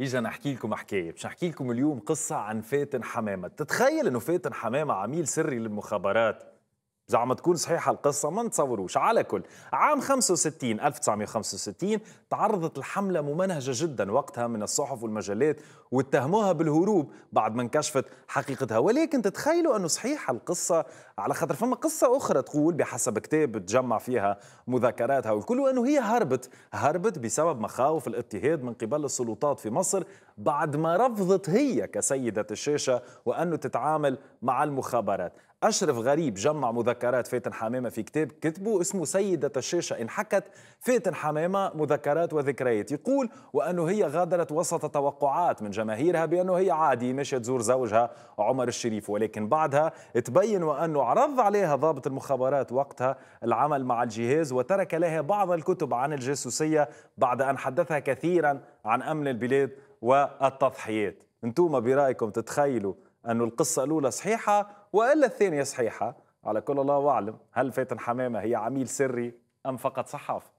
اجا نحكي لكم حكايه بش نحكي لكم اليوم قصه عن فاتن حمامه تتخيل انه فاتن حمامه عميل سري للمخابرات اذا عم تكون صحيحه القصه ما نتصوروش على كل عام 65 1965 تعرضت الحمله ممنهجه جدا وقتها من الصحف والمجلات واتهموها بالهروب بعد ما انكشفت حقيقتها ولكن تتخيلوا انه صحيحه القصه على خاطر فما قصه اخرى تقول بحسب كتاب تجمع فيها مذكراتها والكل انه هي هربت هربت بسبب مخاوف الاضطهاد من قبل السلطات في مصر بعد ما رفضت هي كسيده الشاشه وانه تتعامل مع المخابرات أشرف غريب جمع مذكرات فاتن حمامة في كتاب كتبه اسمه سيدة الشاشة إن حكت فاتن حمامة مذكرات وذكريات يقول وأنه هي غادرت وسط توقعات من جماهيرها بأنه هي عادي مش تزور زوجها عمر الشريف ولكن بعدها تبين وأنه عرض عليها ضابط المخابرات وقتها العمل مع الجهاز وترك لها بعض الكتب عن الجاسوسية بعد أن حدثها كثيرا عن أمن البلاد والتضحيات انتوما برأيكم تتخيلوا أن القصة الأولى صحيحة وإلا الثانية صحيحة على كل الله أعلم هل فاتن حمامة هي عميل سري أم فقط صحافي